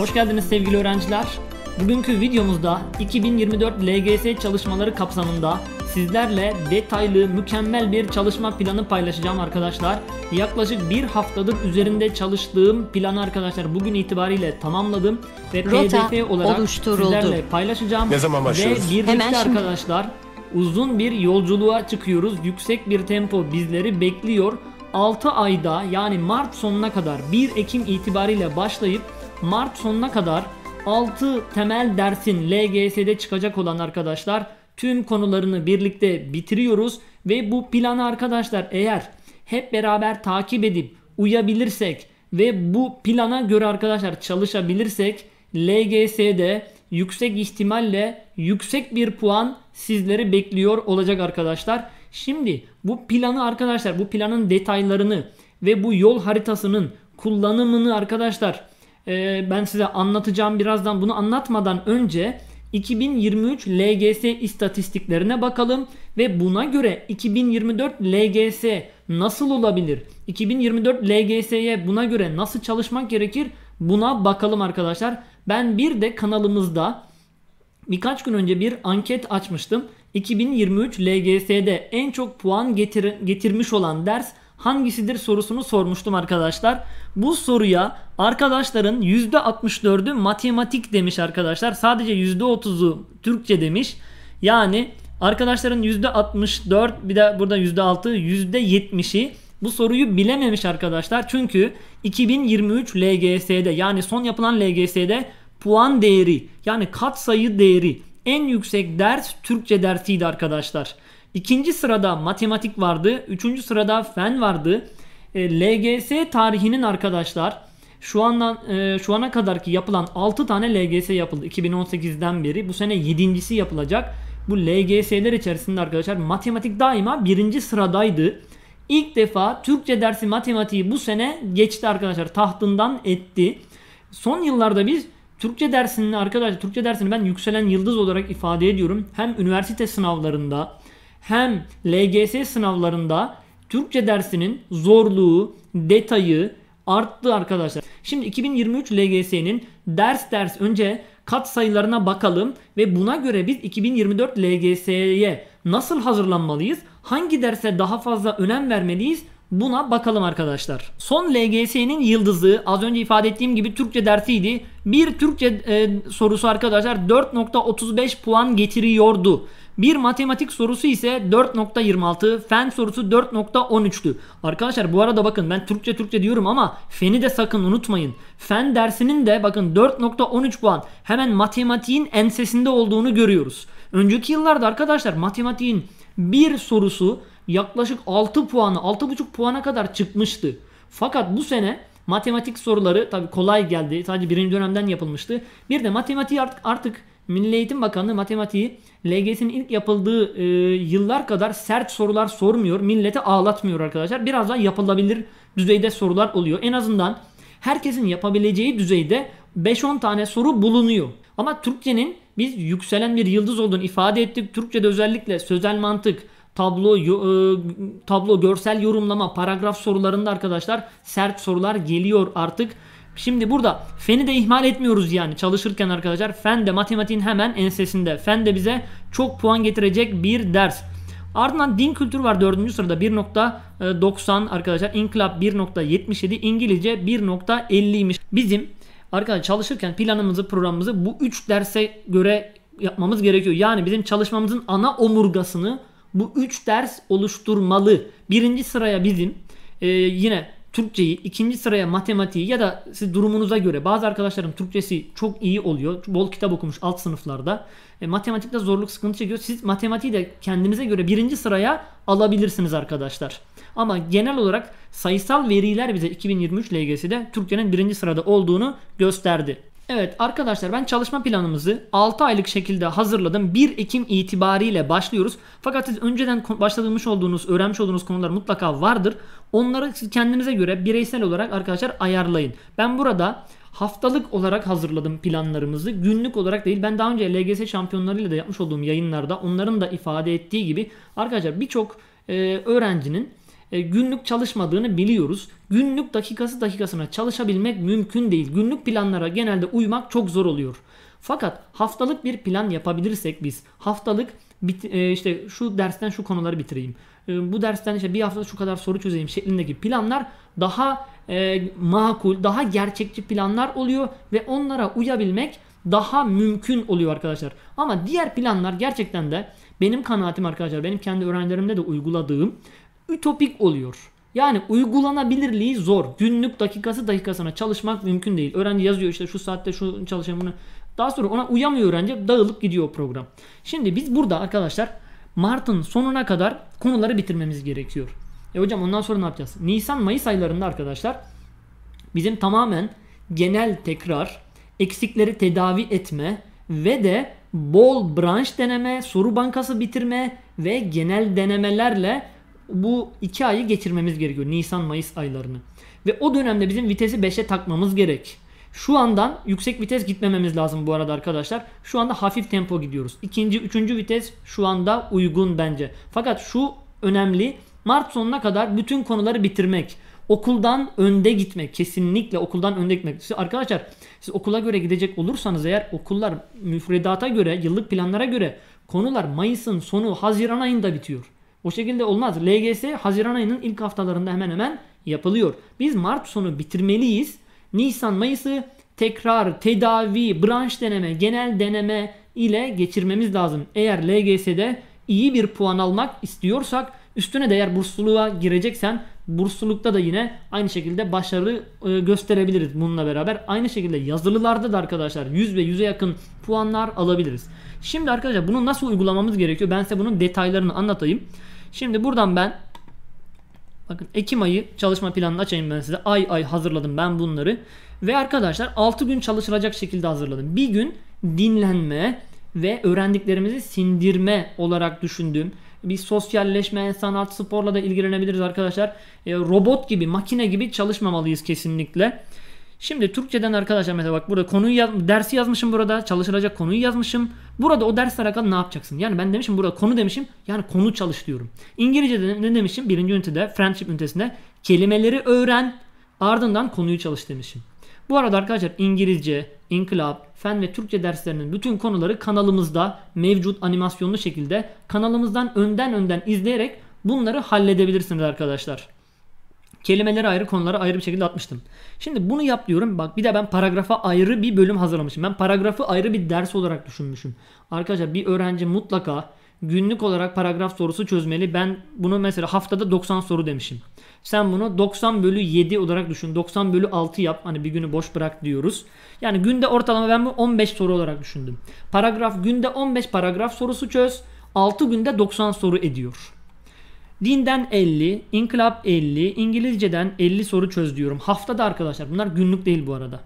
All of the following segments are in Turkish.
Hoş geldiniz sevgili öğrenciler. Bugünkü videomuzda 2024 LGS çalışmaları kapsamında sizlerle detaylı mükemmel bir çalışma planı paylaşacağım arkadaşlar. Yaklaşık bir haftadır üzerinde çalıştığım planı arkadaşlar bugün itibariyle tamamladım ve Rota pdf olarak sizlerle paylaşacağım. Ne zaman başlıyoruz? Ve birlikte arkadaşlar uzun bir yolculuğa çıkıyoruz. Yüksek bir tempo bizleri bekliyor. 6 ayda yani Mart sonuna kadar 1 Ekim itibariyle başlayıp Mart sonuna kadar 6 temel dersin LGS'de çıkacak olan arkadaşlar tüm konularını birlikte bitiriyoruz ve bu planı arkadaşlar eğer hep beraber takip edip uyabilirsek ve bu plana göre arkadaşlar çalışabilirsek LGS'de yüksek ihtimalle yüksek bir puan sizleri bekliyor olacak arkadaşlar. Şimdi bu planı arkadaşlar bu planın detaylarını ve bu yol haritasının kullanımını arkadaşlar ee, ben size anlatacağım birazdan bunu anlatmadan önce 2023 LGS istatistiklerine bakalım ve buna göre 2024 LGS nasıl olabilir? 2024 LGS'ye buna göre nasıl çalışmak gerekir? Buna bakalım arkadaşlar. Ben bir de kanalımızda birkaç gün önce bir anket açmıştım. 2023 LGS'de en çok puan getir- getirmiş olan ders hangisidir sorusunu sormuştum arkadaşlar. Bu soruya arkadaşların %64'ü matematik demiş arkadaşlar. Sadece %30'u Türkçe demiş. Yani arkadaşların %64 bir de burada %6 %70'i bu soruyu bilememiş arkadaşlar. Çünkü 2023 LGS'de yani son yapılan LGS'de puan değeri yani katsayı değeri en yüksek ders Türkçe dersiydi arkadaşlar. İkinci sırada matematik vardı. Üçüncü sırada fen vardı. E, LGS tarihinin arkadaşlar şu andan e, şu ana kadarki yapılan 6 tane LGS yapıldı 2018'den beri. Bu sene 7.si yapılacak. Bu LGS'ler içerisinde arkadaşlar matematik daima birinci sıradaydı. İlk defa Türkçe dersi matematiği bu sene geçti arkadaşlar. Tahtından etti. Son yıllarda biz Türkçe dersini arkadaşlar Türkçe dersini ben yükselen yıldız olarak ifade ediyorum. Hem üniversite sınavlarında hem LGS sınavlarında Türkçe dersinin zorluğu, detayı arttı arkadaşlar. Şimdi 2023 LGS'nin ders ders önce kat sayılarına bakalım ve buna göre biz 2024 LGS'ye nasıl hazırlanmalıyız? Hangi derse daha fazla önem vermeliyiz? Buna bakalım arkadaşlar. Son LGS'nin yıldızı az önce ifade ettiğim gibi Türkçe dersiydi. Bir Türkçe e, sorusu arkadaşlar 4.35 puan getiriyordu. Bir matematik sorusu ise 4.26, fen sorusu 4.13'tü. Arkadaşlar bu arada bakın ben Türkçe Türkçe diyorum ama feni de sakın unutmayın. Fen dersinin de bakın 4.13 puan hemen matematiğin ensesinde olduğunu görüyoruz. Önceki yıllarda arkadaşlar matematiğin bir sorusu yaklaşık 6 puanı 6.5 puana kadar çıkmıştı. Fakat bu sene matematik soruları tabi kolay geldi. Sadece birinci dönemden yapılmıştı. Bir de matematiği artık, artık Milli Eğitim Bakanlığı matematiği LGS'in ilk yapıldığı e, yıllar kadar sert sorular sormuyor. millete ağlatmıyor arkadaşlar. Biraz daha yapılabilir düzeyde sorular oluyor. En azından herkesin yapabileceği düzeyde 5-10 tane soru bulunuyor. Ama Türkçenin biz yükselen bir yıldız olduğunu ifade ettik. Türkçe'de özellikle sözel mantık, tablo, e, tablo görsel yorumlama, paragraf sorularında arkadaşlar sert sorular geliyor artık. Şimdi burada feni de ihmal etmiyoruz yani çalışırken arkadaşlar. Fen de matematiğin hemen ensesinde. Fen de bize çok puan getirecek bir ders. Ardından din kültür var 4. sırada 1.90 arkadaşlar. İnkılap 1.77 İngilizce 1.50'ymiş. Bizim arkadaşlar çalışırken planımızı programımızı bu 3 derse göre yapmamız gerekiyor. Yani bizim çalışmamızın ana omurgasını bu 3 ders oluşturmalı. Birinci sıraya bizim e, yine Türkçeyi, ikinci sıraya matematiği ya da siz durumunuza göre bazı arkadaşlarım Türkçesi çok iyi oluyor. Bol kitap okumuş alt sınıflarda. E, matematikte zorluk sıkıntı çekiyor. Siz matematiği de kendinize göre birinci sıraya alabilirsiniz arkadaşlar. Ama genel olarak sayısal veriler bize 2023 LGS'de Türkiye'nin birinci sırada olduğunu gösterdi. Evet arkadaşlar ben çalışma planımızı 6 aylık şekilde hazırladım. 1 Ekim itibariyle başlıyoruz. Fakat siz önceden başlamış olduğunuz, öğrenmiş olduğunuz konular mutlaka vardır. Onları siz kendinize göre bireysel olarak arkadaşlar ayarlayın. Ben burada haftalık olarak hazırladım planlarımızı. Günlük olarak değil. Ben daha önce LGS şampiyonlarıyla da yapmış olduğum yayınlarda onların da ifade ettiği gibi arkadaşlar birçok e, öğrencinin e, günlük çalışmadığını biliyoruz. Günlük dakikası dakikasına çalışabilmek mümkün değil. Günlük planlara genelde uymak çok zor oluyor. Fakat haftalık bir plan yapabilirsek biz haftalık bit, e, işte şu dersten şu konuları bitireyim. E, bu dersten işte bir hafta şu kadar soru çözeyim şeklindeki planlar daha e, makul, daha gerçekçi planlar oluyor ve onlara uyabilmek daha mümkün oluyor arkadaşlar. Ama diğer planlar gerçekten de benim kanaatim arkadaşlar, benim kendi öğrencilerimde de uyguladığım ütopik oluyor. Yani uygulanabilirliği zor. Günlük dakikası dakikasına çalışmak mümkün değil. Öğrenci yazıyor işte şu saatte şu çalışayım bunu. Daha sonra ona uyamıyor öğrenci dağılıp gidiyor program. Şimdi biz burada arkadaşlar Mart'ın sonuna kadar konuları bitirmemiz gerekiyor. E hocam ondan sonra ne yapacağız? Nisan Mayıs aylarında arkadaşlar bizim tamamen genel tekrar, eksikleri tedavi etme ve de bol branş deneme, soru bankası bitirme ve genel denemelerle bu iki ayı geçirmemiz gerekiyor. Nisan-Mayıs aylarını. Ve o dönemde bizim vitesi 5'e takmamız gerek. Şu andan yüksek vites gitmememiz lazım bu arada arkadaşlar. Şu anda hafif tempo gidiyoruz. İkinci, üçüncü vites şu anda uygun bence. Fakat şu önemli. Mart sonuna kadar bütün konuları bitirmek. Okuldan önde gitmek. Kesinlikle okuldan önde gitmek. Siz arkadaşlar siz okula göre gidecek olursanız eğer okullar müfredata göre, yıllık planlara göre konular Mayıs'ın sonu Haziran ayında bitiyor. O şekilde olmaz. LGS Haziran ayının ilk haftalarında hemen hemen yapılıyor. Biz Mart sonu bitirmeliyiz. Nisan Mayıs'ı tekrar, tedavi, branş deneme, genel deneme ile geçirmemiz lazım. Eğer LGS'de iyi bir puan almak istiyorsak üstüne de eğer bursluluğa gireceksen burslulukta da yine aynı şekilde başarı e, gösterebiliriz bununla beraber. Aynı şekilde yazılılarda da arkadaşlar 100 ve 100'e yakın puanlar alabiliriz. Şimdi arkadaşlar bunu nasıl uygulamamız gerekiyor? Ben size bunun detaylarını anlatayım. Şimdi buradan ben bakın Ekim ayı çalışma planını açayım ben size. Ay ay hazırladım ben bunları. Ve arkadaşlar 6 gün çalışılacak şekilde hazırladım. Bir gün dinlenme ve öğrendiklerimizi sindirme olarak düşündüğüm bir sosyalleşme, sanat, sporla da ilgilenebiliriz arkadaşlar. E, robot gibi, makine gibi çalışmamalıyız kesinlikle. Şimdi Türkçeden arkadaşlar mesela bak burada konuyu yaz, dersi yazmışım burada çalışılacak konuyu yazmışım. Burada o dersle alakalı ne yapacaksın? Yani ben demişim burada konu demişim yani konu çalış diyorum. İngilizce'de ne demişim? Birinci ünitede friendship ünitesinde kelimeleri öğren ardından konuyu çalış demişim. Bu arada arkadaşlar İngilizce, İnkılap, Fen ve Türkçe derslerinin bütün konuları kanalımızda mevcut animasyonlu şekilde kanalımızdan önden önden izleyerek bunları halledebilirsiniz arkadaşlar. Kelimeleri ayrı konulara ayrı bir şekilde atmıştım. Şimdi bunu yap diyorum. Bak bir de ben paragrafa ayrı bir bölüm hazırlamışım. Ben paragrafı ayrı bir ders olarak düşünmüşüm. Arkadaşlar bir öğrenci mutlaka günlük olarak paragraf sorusu çözmeli. Ben bunu mesela haftada 90 soru demişim. Sen bunu 90 bölü 7 olarak düşün. 90 bölü 6 yap. Hani bir günü boş bırak diyoruz. Yani günde ortalama ben bu 15 soru olarak düşündüm. Paragraf günde 15 paragraf sorusu çöz. 6 günde 90 soru ediyor. Dinden 50, inkılap 50, İngilizceden 50 soru çöz diyorum. Haftada arkadaşlar bunlar günlük değil bu arada.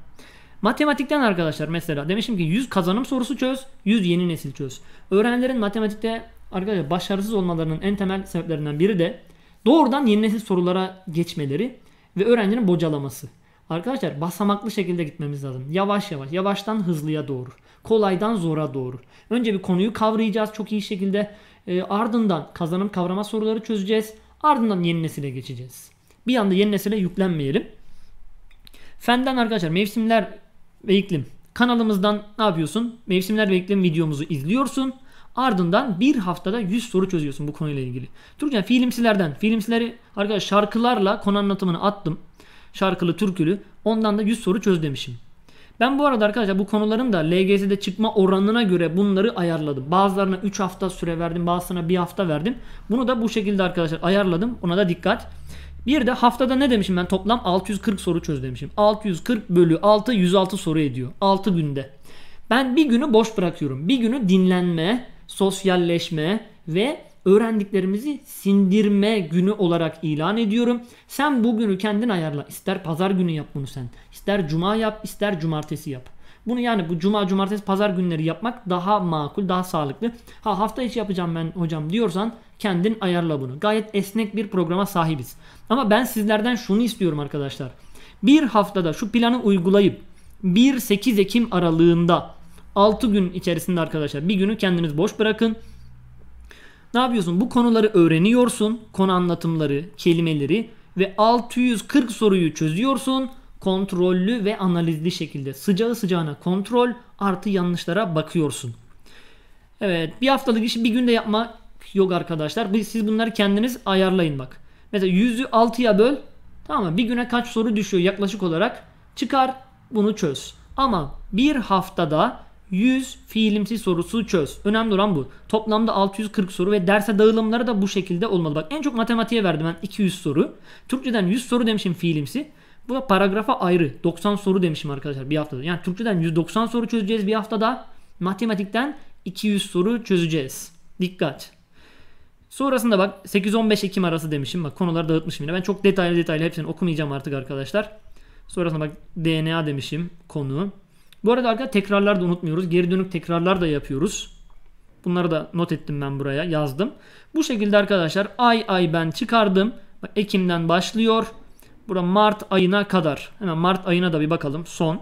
Matematikten arkadaşlar mesela demişim ki 100 kazanım sorusu çöz, 100 yeni nesil çöz. Öğrencilerin matematikte arkadaşlar başarısız olmalarının en temel sebeplerinden biri de doğrudan yeni nesil sorulara geçmeleri ve öğrencinin bocalaması. Arkadaşlar basamaklı şekilde gitmemiz lazım. Yavaş yavaş, yavaştan hızlıya doğru. Kolaydan zora doğru. Önce bir konuyu kavrayacağız çok iyi şekilde. E, ardından kazanım kavrama soruları çözeceğiz. Ardından yeni nesile geçeceğiz. Bir anda yeni nesile yüklenmeyelim. Fenden arkadaşlar mevsimler ve iklim kanalımızdan ne yapıyorsun? Mevsimler ve iklim videomuzu izliyorsun. Ardından bir haftada 100 soru çözüyorsun bu konuyla ilgili. Türkçe filmsilerden, filmsileri arkadaş şarkılarla konu anlatımını attım. Şarkılı, türkülü. Ondan da 100 soru çöz demişim. Ben bu arada arkadaşlar bu konuların da LGS'de çıkma oranına göre bunları ayarladım. Bazılarına 3 hafta süre verdim. Bazılarına 1 hafta verdim. Bunu da bu şekilde arkadaşlar ayarladım. Ona da dikkat. Bir de haftada ne demişim ben toplam 640 soru çöz demişim. 640 bölü 6 106 soru ediyor. 6 günde. Ben bir günü boş bırakıyorum. Bir günü dinlenme, sosyalleşme ve öğrendiklerimizi sindirme günü olarak ilan ediyorum. Sen bu günü kendin ayarla. İster pazar günü yap bunu sen. İster cuma yap, ister cumartesi yap. Bunu yani bu cuma, cumartesi, pazar günleri yapmak daha makul, daha sağlıklı. Ha hafta içi yapacağım ben hocam diyorsan kendin ayarla bunu. Gayet esnek bir programa sahibiz. Ama ben sizlerden şunu istiyorum arkadaşlar. Bir haftada şu planı uygulayıp 1-8 Ekim aralığında 6 gün içerisinde arkadaşlar bir günü kendiniz boş bırakın. Ne yapıyorsun? Bu konuları öğreniyorsun. Konu anlatımları, kelimeleri ve 640 soruyu çözüyorsun. Kontrollü ve analizli şekilde sıcağı sıcağına kontrol artı yanlışlara bakıyorsun. Evet bir haftalık işi bir günde yapmak yok arkadaşlar. Siz bunları kendiniz ayarlayın bak. Mesela 100'ü 6'ya böl. Tamam mı? Bir güne kaç soru düşüyor yaklaşık olarak? Çıkar bunu çöz. Ama bir haftada 100 fiilimsi sorusu çöz. Önemli olan bu. Toplamda 640 soru ve derse dağılımları da bu şekilde olmalı. Bak en çok matematiğe verdim ben 200 soru. Türkçeden 100 soru demişim fiilimsi. Bu da paragrafa ayrı 90 soru demişim arkadaşlar bir haftada. Yani Türkçeden 190 soru çözeceğiz bir haftada. Matematikten 200 soru çözeceğiz. Dikkat. Sonrasında bak 8-15 Ekim arası demişim. Bak konuları dağıtmışım yine. Ben çok detaylı detaylı hepsini okumayacağım artık arkadaşlar. Sonrasında bak DNA demişim konu. Bu arada arkadaşlar tekrarlar da unutmuyoruz. Geri dönük tekrarlar da yapıyoruz. Bunları da not ettim ben buraya yazdım. Bu şekilde arkadaşlar ay ay ben çıkardım. Ekim'den başlıyor. Burada Mart ayına kadar. Hemen Mart ayına da bir bakalım. Son.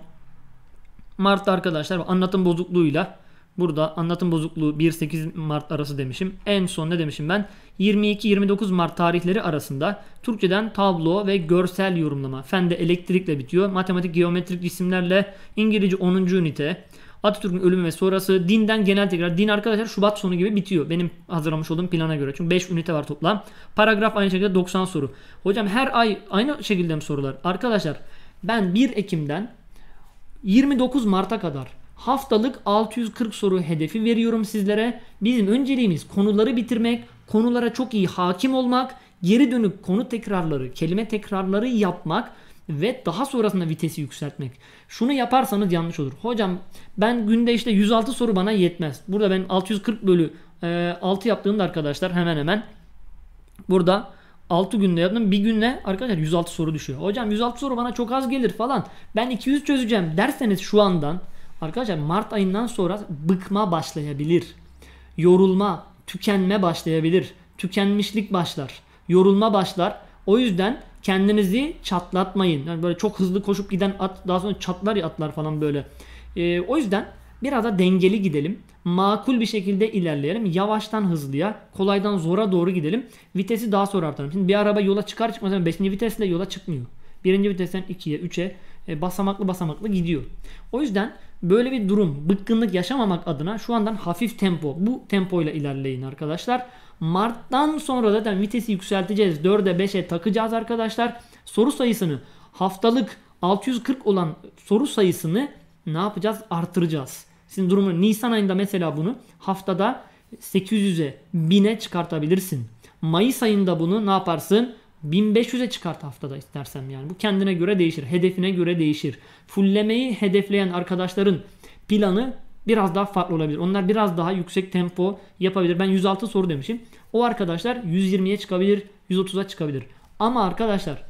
mart arkadaşlar anlatım bozukluğuyla Burada anlatım bozukluğu 1-8 Mart arası demişim. En son ne demişim ben? 22-29 Mart tarihleri arasında Türkçeden tablo ve görsel yorumlama. Fende elektrikle bitiyor. Matematik, geometrik isimlerle İngilizce 10. ünite. Atatürk'ün ölümü ve sonrası dinden genel tekrar. Din arkadaşlar Şubat sonu gibi bitiyor. Benim hazırlamış olduğum plana göre. Çünkü 5 ünite var toplam. Paragraf aynı şekilde 90 soru. Hocam her ay aynı şekilde mi sorular? Arkadaşlar ben 1 Ekim'den 29 Mart'a kadar Haftalık 640 soru hedefi veriyorum sizlere. Bizim önceliğimiz konuları bitirmek, konulara çok iyi hakim olmak, geri dönüp konu tekrarları, kelime tekrarları yapmak ve daha sonrasında vitesi yükseltmek. Şunu yaparsanız yanlış olur. Hocam ben günde işte 106 soru bana yetmez. Burada ben 640 bölü e, 6 yaptığımda arkadaşlar hemen hemen burada 6 günde yaptım. Bir günde arkadaşlar 106 soru düşüyor. Hocam 106 soru bana çok az gelir falan. Ben 200 çözeceğim derseniz şu andan Arkadaşlar Mart ayından sonra bıkma başlayabilir. Yorulma, tükenme başlayabilir. Tükenmişlik başlar. Yorulma başlar. O yüzden kendinizi çatlatmayın. Yani böyle çok hızlı koşup giden at daha sonra çatlar ya atlar falan böyle. Ee, o yüzden biraz da dengeli gidelim. Makul bir şekilde ilerleyelim. Yavaştan hızlıya, kolaydan zora doğru gidelim. Vitesi daha sonra artalım. Şimdi bir araba yola çıkar çıkmaz 5. vitesle yola çıkmıyor. 1. vitesten 2'ye, 3'e, e, basamaklı basamaklı gidiyor. O yüzden böyle bir durum bıkkınlık yaşamamak adına şu andan hafif tempo bu tempoyla ilerleyin arkadaşlar. Mart'tan sonra zaten vitesi yükselteceğiz. 4'e 5'e takacağız arkadaşlar. Soru sayısını haftalık 640 olan soru sayısını ne yapacağız? Artıracağız. Sizin durumu Nisan ayında mesela bunu haftada 800'e 1000'e çıkartabilirsin. Mayıs ayında bunu ne yaparsın? 1500'e çıkart haftada istersem yani. Bu kendine göre değişir. Hedefine göre değişir. Fullemeyi hedefleyen arkadaşların planı biraz daha farklı olabilir. Onlar biraz daha yüksek tempo yapabilir. Ben 106 soru demişim. O arkadaşlar 120'ye çıkabilir, 130'a çıkabilir. Ama arkadaşlar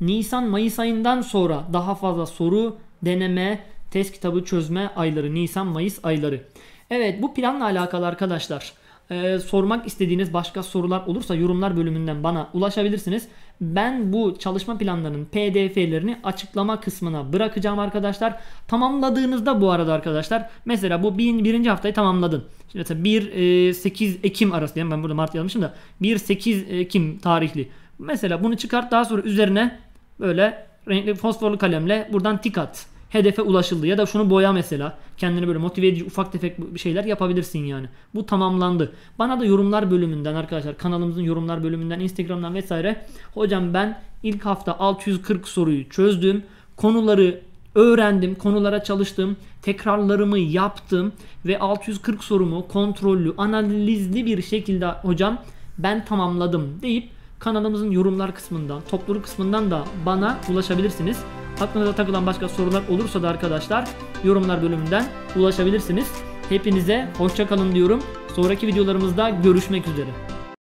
Nisan Mayıs ayından sonra daha fazla soru, deneme, test kitabı çözme ayları Nisan Mayıs ayları. Evet bu planla alakalı arkadaşlar e, sormak istediğiniz başka sorular olursa yorumlar bölümünden bana ulaşabilirsiniz. Ben bu çalışma planlarının pdf'lerini açıklama kısmına bırakacağım arkadaşlar. Tamamladığınızda bu arada arkadaşlar mesela bu bin, birinci haftayı tamamladın. Şimdi mesela 1-8 e, Ekim arası diyelim ben burada Mart yazmışım da 1-8 Ekim tarihli. Mesela bunu çıkart daha sonra üzerine böyle renkli fosforlu kalemle buradan tik at hedefe ulaşıldı. Ya da şunu boya mesela. Kendini böyle motive edici ufak tefek şeyler yapabilirsin yani. Bu tamamlandı. Bana da yorumlar bölümünden arkadaşlar kanalımızın yorumlar bölümünden Instagram'dan vesaire. Hocam ben ilk hafta 640 soruyu çözdüm. Konuları öğrendim, konulara çalıştım, tekrarlarımı yaptım ve 640 sorumu kontrollü, analizli bir şekilde hocam ben tamamladım deyip kanalımızın yorumlar kısmından, topluluk kısmından da bana ulaşabilirsiniz. Aklınıza takılan başka sorular olursa da arkadaşlar yorumlar bölümünden ulaşabilirsiniz. Hepinize hoşça kalın diyorum. Sonraki videolarımızda görüşmek üzere.